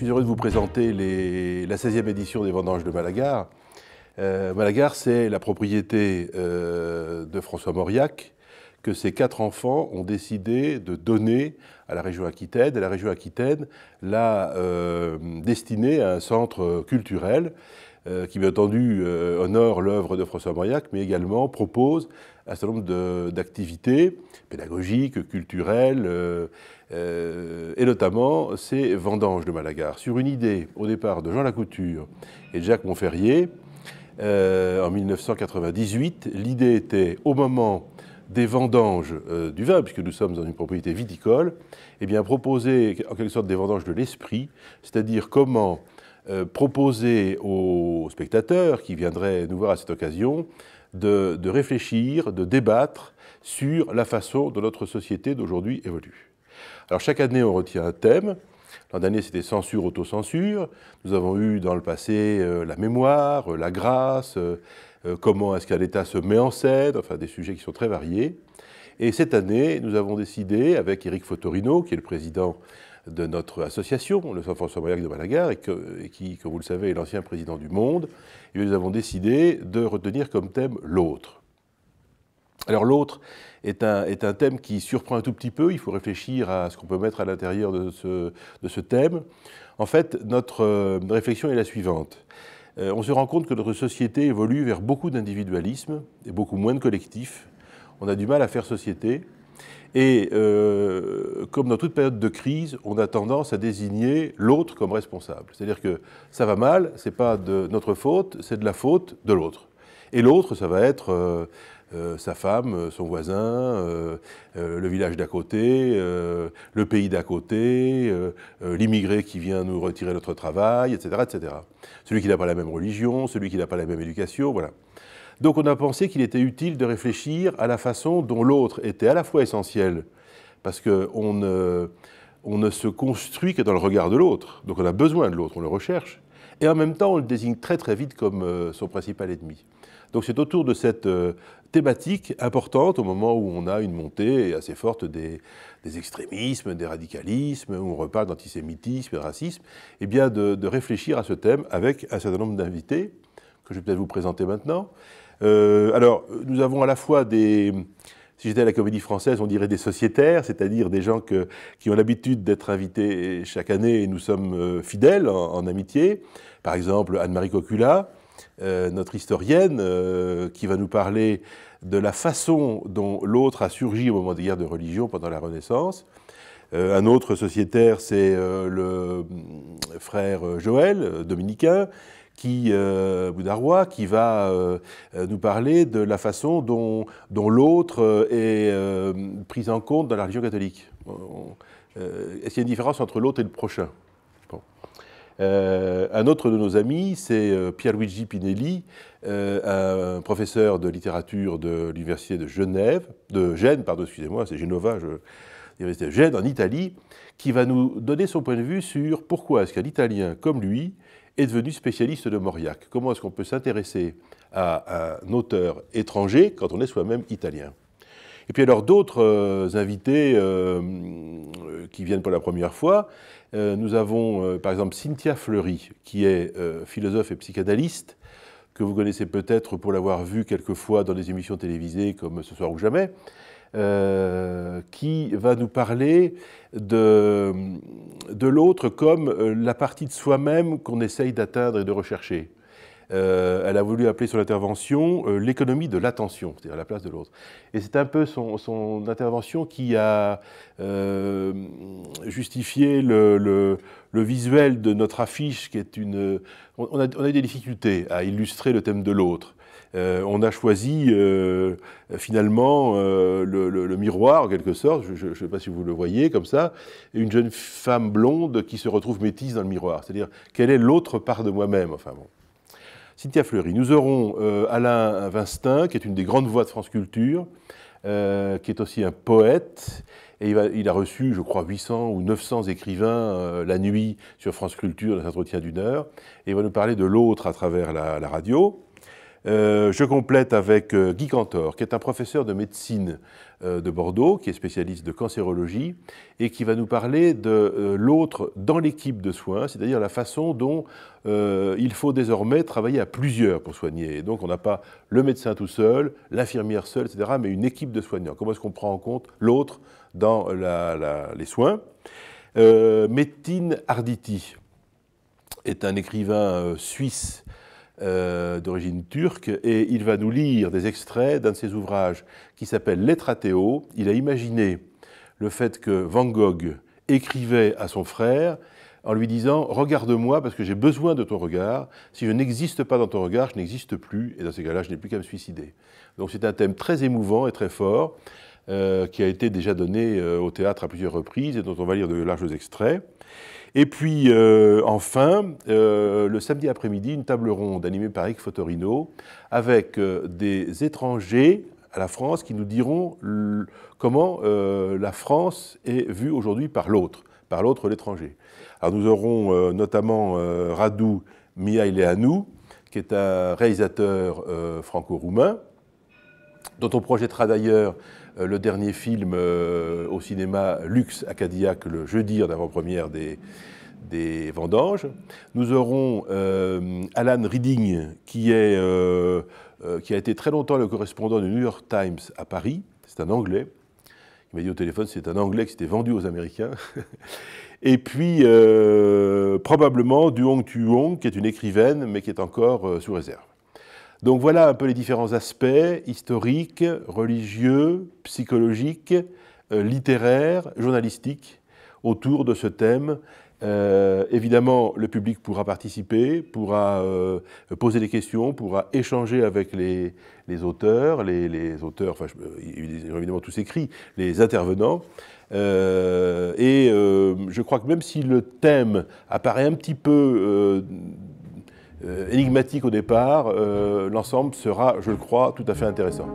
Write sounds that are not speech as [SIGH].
Je suis heureux de vous présenter la 16e édition des Vendanges de Malagar. Euh, Malagar, c'est la propriété euh, de François Mauriac que ses quatre enfants ont décidé de donner à la région Aquitaine. Et la région Aquitaine l'a euh, destinée à un centre euh, culturel euh, qui bien entendu euh, honore l'œuvre de François Mauriac, mais également propose un certain nombre d'activités pédagogiques, culturelles, euh, et notamment ces vendanges de Malagar, sur une idée au départ de Jean Lacouture et Jacques Montferrier. en 1998, l'idée était au moment des vendanges du vin, puisque nous sommes dans une propriété viticole, et eh bien proposer en quelque sorte des vendanges de l'esprit, c'est-à-dire comment euh, proposer aux spectateurs qui viendraient nous voir à cette occasion de, réfléchir, de débattre sur la façon dont notre société d'aujourd'hui évolue. Alors chaque année, on retient un thème. L'an dernier, c'était censure, autocensure. Nous avons eu dans le passé euh, la mémoire, euh, la grâce, comment est-ce qu'un État se met en scène, enfin des sujets qui sont très variés. Et cette année, nous avons décidé, avec Éric Fotorino, qui est le président de notre association, le Saint-François de Malaga, et, qui, comme vous le savez, est l'ancien président du Monde. Et nous avons décidé de retenir comme thème l'autre. Alors l'autre est un, thème qui surprend un tout petit peu, il faut réfléchir à ce qu'on peut mettre à l'intérieur de ce, thème. En fait, notre euh, réflexion est la suivante. Euh, on se rend compte que notre société évolue vers beaucoup d'individualisme et beaucoup moins de collectif. On a du mal à faire société, et euh, comme dans toute période de crise, on a tendance à désigner l'autre comme responsable. C'est-à-dire que ça va mal, n'est pas de notre faute, c'est de la faute de l'autre. Et l'autre, ça va être euh, euh, sa femme, son voisin, le village d'à côté, le pays d'à côté, l'immigré qui vient nous retirer notre travail, etc., etc. Celui qui n'a pas la même religion, celui qui n'a pas la même éducation, voilà. Donc on a pensé qu'il était utile de réfléchir à la façon dont l'autre était à la fois essentiel, parce qu'on ne, on ne se construit que dans le regard de l'autre, donc on a besoin de l'autre, on le recherche, et en même temps on le désigne très très vite comme euh, son principal ennemi. Donc c'est autour de cette euh, thématique importante au moment où on a une montée assez forte des, extrémismes, des radicalismes, où on reparle d'antisémitisme, de racisme, et eh bien de réfléchir à ce thème avec un certain nombre d'invités que je vais peut-être vous présenter maintenant, euh, alors, nous avons à la fois des, si j'étais à la Comédie Française, on dirait des sociétaires, c'est-à-dire des gens qui ont l'habitude d'être invités chaque année et nous sommes euh, fidèles en, amitié. Par exemple, Anne-Marie Cocula, euh, notre historienne, qui va nous parler de la façon dont l'autre a surgi au moment des guerres de religion pendant la Renaissance. un autre sociétaire, c'est le frère Joël, dominicain, qui, euh, qui va euh, euh, nous parler de la façon dont, dont l'autre est pris prise en compte dans la religion catholique. Est-ce qu'il y a une différence entre l'autre et le prochain Un autre de nos amis, c'est Pierluigi Pinelli, un professeur de littérature de l'université de Genève, de Gênes, pardon, excusez-moi, c'est Genova, l'université de Gênes, en Italie, qui va nous donner son point de vue sur pourquoi est-ce qu'un Italien comme lui est devenu spécialiste de Mauriac. Comment est-ce qu'on peut s'intéresser à un auteur étranger quand on est soi-même italien Et puis alors d'autres euh, invités euh, euh, qui viennent pour la première fois, nous avons par exemple Cynthia Fleury, qui est philosophe et psychanalyste, que vous connaissez peut-être pour l'avoir vue quelquefois dans des émissions télévisées comme Ce soir ou jamais, euh, qui va nous parler de, de l'autre comme euh, la partie de soi-même qu'on essaye d'atteindre et de rechercher. Euh, elle a voulu appeler son intervention l'économie de l'attention, c'est-à-dire la place de l'autre. Et c'est un peu son, intervention qui a justifié le, le, visuel de notre affiche, qui est une. on a eu des difficultés à illustrer le thème de l'autre. Euh, on a choisi euh, finalement euh, le, miroir, en quelque sorte, je ne sais pas si vous le voyez comme ça, une jeune femme blonde qui se retrouve métisse dans le miroir. C'est-à-dire, quelle est l'autre part de moi-même enfin, Cynthia Fleury. Nous aurons Alain Vinstin, qui est une des grandes voix de France Culture, qui est aussi un poète. Et il, a reçu, je crois, 800 ou 900 écrivains la nuit sur France Culture, dans un entretien d'une heure. Et il va nous parler de l'autre à travers la radio. Euh, je complète avec euh, Guy Cantor, qui est un professeur de médecine euh, de Bordeaux, qui est spécialiste de cancérologie, et qui va nous parler de l'autre dans l'équipe de soins, c'est-à-dire la façon dont il faut désormais travailler à plusieurs pour soigner. donc on n'a pas le médecin tout seul, l'infirmière seule, etc., mais une équipe de soignants. Comment est-ce qu'on prend en compte l'autre dans les soins Metin Arditi est un écrivain suisse euh, d'origine turque, et il va nous lire des extraits d'un de ses ouvrages qui s'appelle Lettre à Théo. Il a imaginé le fait que Van Gogh écrivait à son frère en lui disant Regarde-moi parce que j'ai besoin de ton regard. Si je n'existe pas dans ton regard, je n'existe plus. Et dans ces cas-là, je n'ai plus qu'à me suicider. Donc c'est un thème très émouvant et très fort. Euh, qui a été déjà donné euh, au théâtre à plusieurs reprises et dont on va lire de larges extraits. Et puis, euh, enfin, le samedi après-midi, une table ronde animée par Eric Fotorino avec des étrangers à la France qui nous diront comment la France est vue aujourd'hui par l'autre, par l'autre l'étranger. Alors nous aurons notamment Radu Mihaileanu, qui est un réalisateur franco-roumain, dont on projettera d'ailleurs euh, le dernier film euh, au cinéma Luxe à Cadillac le jeudi en avant-première des, des vendanges. Nous aurons euh, Alan Reading, qui, est, qui a été très longtemps le correspondant du New York Times à Paris. C'est un Anglais. Il m'a dit au téléphone, c'est un Anglais qui s'était vendu aux Américains. [LAUGHS] Et puis, probablement, Duong Tuong, qui est une écrivaine, mais qui est encore sous réserve. Donc voilà un peu les différents aspects historiques, religieux, psychologiques, euh, littéraires, journalistiques autour de ce thème. Euh, évidemment, le public pourra participer, pourra euh, poser des questions, pourra échanger avec les, auteurs, les, auteurs, enfin, évidemment tous écrits, les intervenants. et je crois que même si le thème apparaît un petit peu euh, énigmatique au départ, euh, l'ensemble sera, je le crois, tout à fait intéressant.